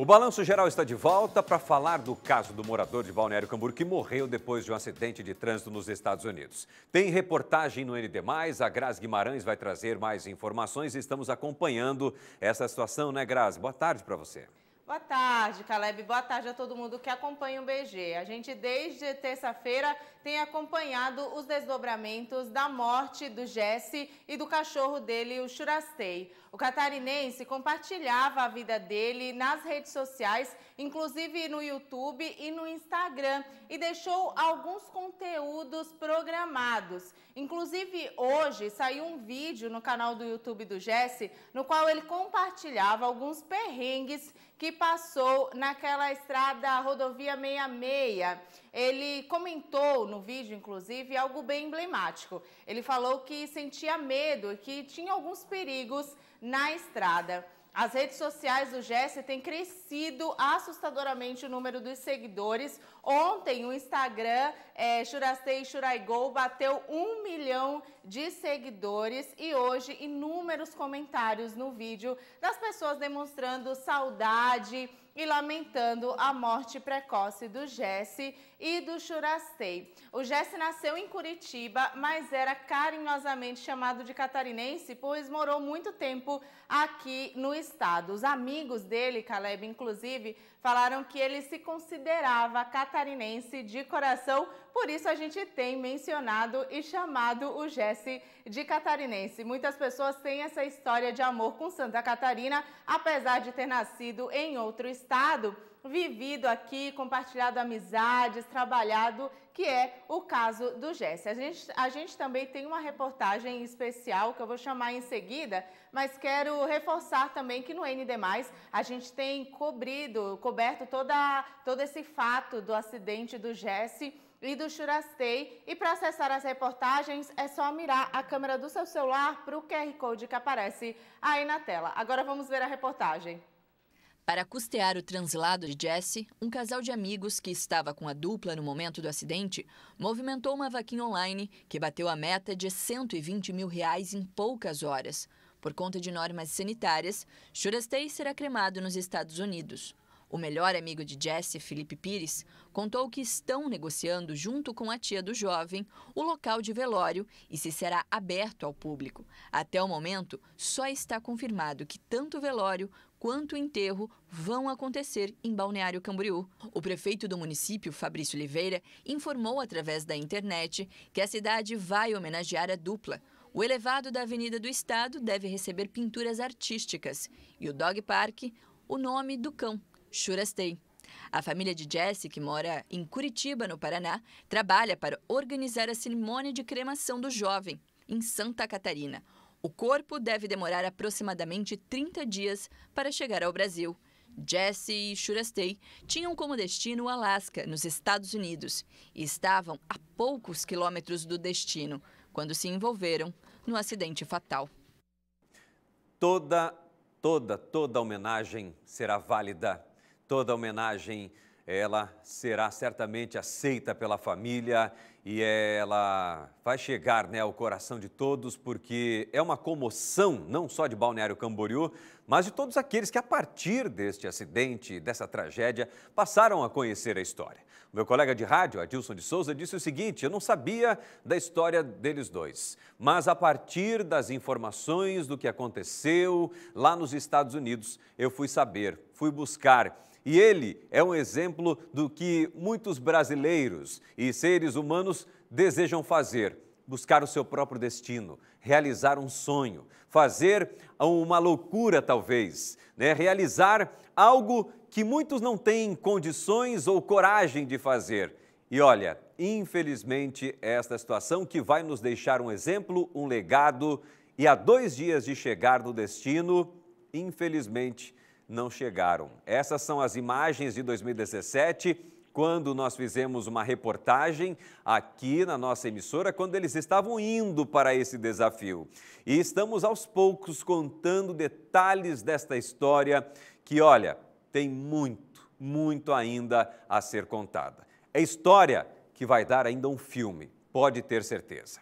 O Balanço Geral está de volta para falar do caso do morador de Balneário Camboriú que morreu depois de um acidente de trânsito nos Estados Unidos. Tem reportagem no ND+, a Graz Guimarães vai trazer mais informações e estamos acompanhando essa situação, né Graz? Boa tarde para você. Boa tarde, Caleb. Boa tarde a todo mundo que acompanha o BG. A gente, desde terça-feira, tem acompanhado os desdobramentos da morte do Jesse e do cachorro dele, o Churastei. O catarinense compartilhava a vida dele nas redes sociais, inclusive no YouTube e no Instagram, e deixou alguns conteúdos programados. Inclusive, hoje saiu um vídeo no canal do YouTube do Jesse, no qual ele compartilhava alguns perrengues que passou naquela estrada rodovia 66. Ele comentou no vídeo, inclusive, algo bem emblemático. Ele falou que sentia medo e que tinha alguns perigos na estrada. As redes sociais do Jesse têm crescido assustadoramente o número dos seguidores. Ontem, o Instagram é, Churastei Churaigol bateu um milhão de seguidores e hoje inúmeros comentários no vídeo das pessoas demonstrando saudade e lamentando a morte precoce do Jesse e do Churastei. O Jesse nasceu em Curitiba, mas era carinhosamente chamado de catarinense, pois morou muito tempo aqui no Estado. Os amigos dele, Caleb, inclusive, falaram que ele se considerava catarinense de coração, por isso a gente tem mencionado e chamado o Jesse de catarinense. Muitas pessoas têm essa história de amor com Santa Catarina, apesar de ter nascido em outro estado vivido aqui, compartilhado amizades, trabalhado, que é o caso do Jesse. A gente, a gente também tem uma reportagem especial que eu vou chamar em seguida, mas quero reforçar também que no ND+, a gente tem cobrido, coberto toda, todo esse fato do acidente do Jesse, e do Churastei. E para acessar as reportagens é só mirar a câmera do seu celular para o QR Code que aparece aí na tela. Agora vamos ver a reportagem. Para custear o translado de Jesse, um casal de amigos que estava com a dupla no momento do acidente movimentou uma vaquinha online que bateu a meta de 120 mil reais em poucas horas. Por conta de normas sanitárias, Shurastei será cremado nos Estados Unidos. O melhor amigo de Jesse, Felipe Pires, contou que estão negociando, junto com a tia do jovem, o local de velório e se será aberto ao público. Até o momento, só está confirmado que tanto o velório quanto o enterro vão acontecer em Balneário Camboriú. O prefeito do município, Fabrício Oliveira, informou através da internet que a cidade vai homenagear a dupla. O elevado da Avenida do Estado deve receber pinturas artísticas e o Dog Park, o nome do cão, Churastei. A família de Jesse, que mora em Curitiba, no Paraná, trabalha para organizar a cerimônia de cremação do jovem em Santa Catarina. O corpo deve demorar aproximadamente 30 dias para chegar ao Brasil. Jesse e Shurastei tinham como destino o Alasca, nos Estados Unidos, e estavam a poucos quilômetros do destino quando se envolveram no acidente fatal. Toda, toda, toda homenagem será válida. Toda homenagem, ela será certamente aceita pela família e ela vai chegar né, ao coração de todos, porque é uma comoção, não só de Balneário Camboriú, mas de todos aqueles que, a partir deste acidente, dessa tragédia, passaram a conhecer a história. O meu colega de rádio, Adilson de Souza, disse o seguinte: eu não sabia da história deles dois, mas a partir das informações do que aconteceu lá nos Estados Unidos, eu fui saber, fui buscar. E ele é um exemplo do que muitos brasileiros e seres humanos desejam fazer? Buscar o seu próprio destino, realizar um sonho, fazer uma loucura, talvez, né? realizar algo que muitos não têm condições ou coragem de fazer. E olha, infelizmente, esta situação que vai nos deixar um exemplo, um legado, e a dois dias de chegar no destino, infelizmente, não chegaram. Essas são as imagens de 2017 quando nós fizemos uma reportagem aqui na nossa emissora, quando eles estavam indo para esse desafio. E estamos aos poucos contando detalhes desta história que, olha, tem muito, muito ainda a ser contada. É história que vai dar ainda um filme, pode ter certeza.